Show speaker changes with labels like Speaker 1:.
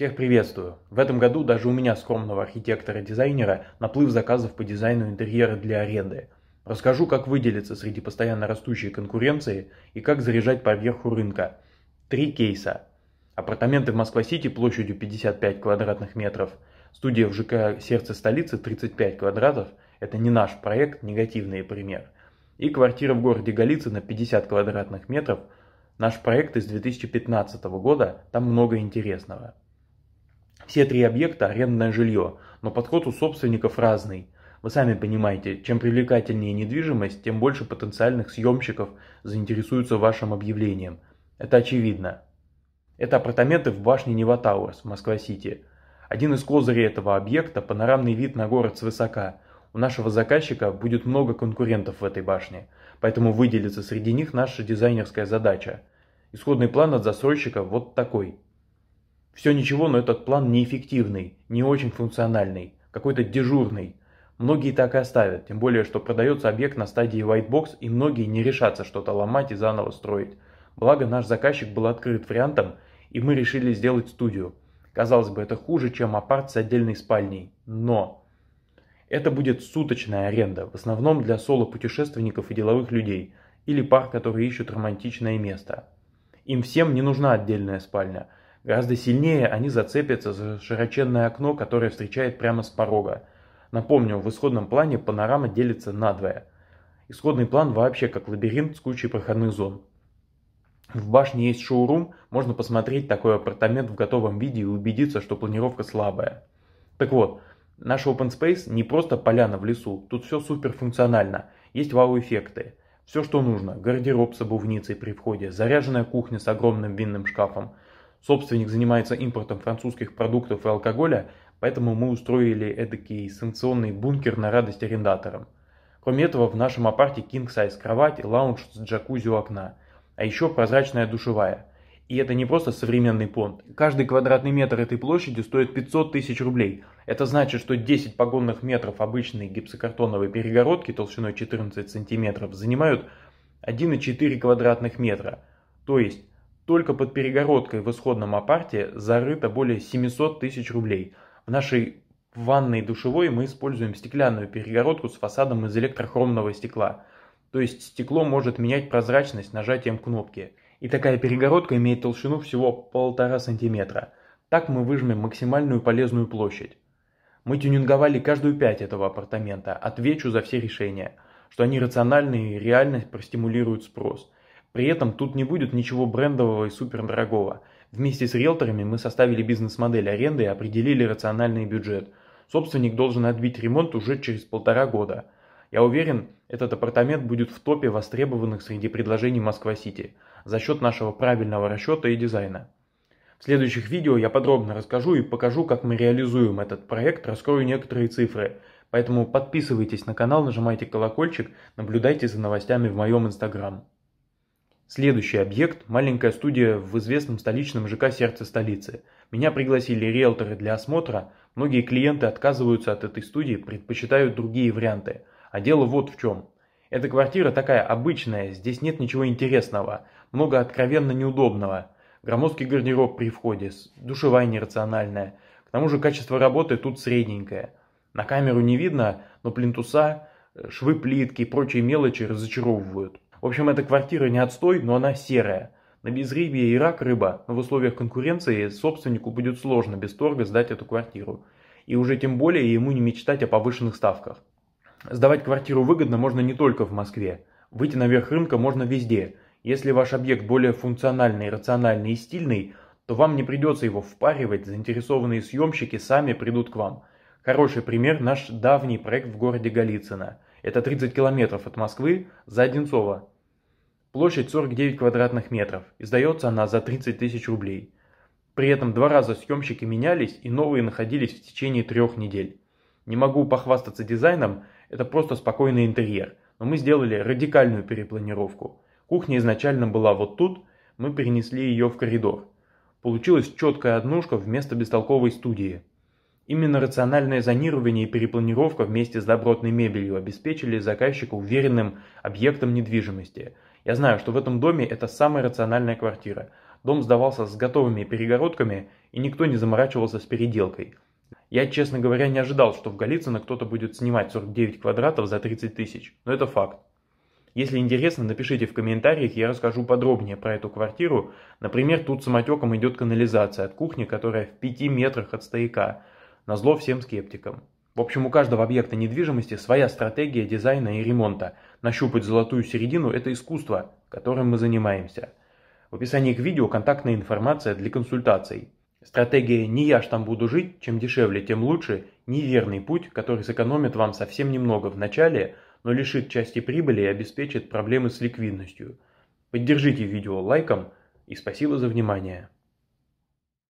Speaker 1: Всех приветствую! В этом году даже у меня скромного архитектора-дизайнера наплыв заказов по дизайну интерьера для аренды. Расскажу, как выделиться среди постоянно растущей конкуренции и как заряжать поверху рынка. Три кейса. Апартаменты в Москва-Сити площадью 55 квадратных метров. Студия в ЖК «Сердце столицы» 35 квадратов. Это не наш проект, негативный пример. И квартира в городе на 50 квадратных метров. Наш проект из 2015 года, там много интересного. Все три объекта – арендное жилье, но подход у собственников разный. Вы сами понимаете, чем привлекательнее недвижимость, тем больше потенциальных съемщиков заинтересуются вашим объявлением. Это очевидно. Это апартаменты в башне Нева Тауэрс, Москва-Сити. Один из козырей этого объекта – панорамный вид на город свысока. У нашего заказчика будет много конкурентов в этой башне, поэтому выделиться среди них наша дизайнерская задача. Исходный план от застройщика вот такой – все ничего, но этот план неэффективный, не очень функциональный, какой-то дежурный. Многие так и оставят, тем более, что продается объект на стадии white box, и многие не решатся что-то ломать и заново строить. Благо наш заказчик был открыт вариантом, и мы решили сделать студию. Казалось бы, это хуже, чем апарт с отдельной спальней, но... Это будет суточная аренда, в основном для соло-путешественников и деловых людей, или пар, которые ищут романтичное место. Им всем не нужна отдельная спальня – Гораздо сильнее они зацепятся за широченное окно, которое встречает прямо с порога. Напомню, в исходном плане панорама делится на двое. Исходный план вообще как лабиринт с кучей проходных зон. В башне есть шоурум, можно посмотреть такой апартамент в готовом виде и убедиться, что планировка слабая. Так вот, наш open space не просто поляна в лесу, тут все суперфункционально, есть вау-эффекты. Все, что нужно, гардероб с обувницей при входе, заряженная кухня с огромным винным шкафом – собственник занимается импортом французских продуктов и алкоголя, поэтому мы устроили эдакий санкционный бункер на радость арендаторам. Кроме этого, в нашем апарте кинг-сайз кровать и лаунж с джакузи у окна, а еще прозрачная душевая. И это не просто современный понт. Каждый квадратный метр этой площади стоит 500 тысяч рублей. Это значит, что 10 погонных метров обычной гипсокартоновой перегородки толщиной 14 сантиметров занимают 1,4 квадратных метра. То есть только под перегородкой в исходном апарте зарыто более 700 тысяч рублей. В нашей ванной и душевой мы используем стеклянную перегородку с фасадом из электрохромного стекла. То есть стекло может менять прозрачность нажатием кнопки. И такая перегородка имеет толщину всего 1,5 см. Так мы выжмем максимальную полезную площадь. Мы тюнинговали каждую пять этого апартамента. Отвечу за все решения, что они рациональны и реально простимулируют спрос – при этом тут не будет ничего брендового и супердорогого. Вместе с риэлторами мы составили бизнес-модель аренды и определили рациональный бюджет. Собственник должен отбить ремонт уже через полтора года. Я уверен, этот апартамент будет в топе востребованных среди предложений Москва-Сити за счет нашего правильного расчета и дизайна. В следующих видео я подробно расскажу и покажу, как мы реализуем этот проект, раскрою некоторые цифры. Поэтому подписывайтесь на канал, нажимайте колокольчик, наблюдайте за новостями в моем инстаграм. Следующий объект – маленькая студия в известном столичном ЖК «Сердце столицы». Меня пригласили риэлторы для осмотра. Многие клиенты отказываются от этой студии, предпочитают другие варианты. А дело вот в чем. Эта квартира такая обычная, здесь нет ничего интересного. Много откровенно неудобного. Громоздкий гардероб при входе, душевая нерациональная. К тому же качество работы тут средненькое. На камеру не видно, но плинтуса, швы плитки и прочие мелочи разочаровывают. В общем, эта квартира не отстой, но она серая. На безрыбье и рак рыба, но в условиях конкуренции собственнику будет сложно без торга сдать эту квартиру. И уже тем более ему не мечтать о повышенных ставках. Сдавать квартиру выгодно можно не только в Москве. Выйти наверх рынка можно везде. Если ваш объект более функциональный, рациональный и стильный, то вам не придется его впаривать, заинтересованные съемщики сами придут к вам. Хороший пример – наш давний проект в городе Голицыно. Это 30 километров от Москвы за Одинцово, Площадь 49 квадратных метров. Издается она за 30 тысяч рублей. При этом два раза съемщики менялись и новые находились в течение трех недель. Не могу похвастаться дизайном, это просто спокойный интерьер, но мы сделали радикальную перепланировку. Кухня изначально была вот тут, мы перенесли ее в коридор. Получилась четкая однушка вместо бестолковой студии. Именно рациональное зонирование и перепланировка вместе с добротной мебелью обеспечили заказчику уверенным объектом недвижимости – я знаю, что в этом доме это самая рациональная квартира. Дом сдавался с готовыми перегородками, и никто не заморачивался с переделкой. Я, честно говоря, не ожидал, что в Голицыно кто-то будет снимать 49 квадратов за 30 тысяч, но это факт. Если интересно, напишите в комментариях, я расскажу подробнее про эту квартиру. Например, тут самотеком идет канализация от кухни, которая в 5 метрах от стояка. Назло всем скептикам. В общем, у каждого объекта недвижимости своя стратегия дизайна и ремонта – нащупать золотую середину – это искусство, которым мы занимаемся. В описании к видео контактная информация для консультаций. Стратегия «не я ж там буду жить, чем дешевле, тем лучше» – неверный путь, который сэкономит вам совсем немного в начале, но лишит части прибыли и обеспечит проблемы с ликвидностью. Поддержите видео лайком и спасибо за внимание.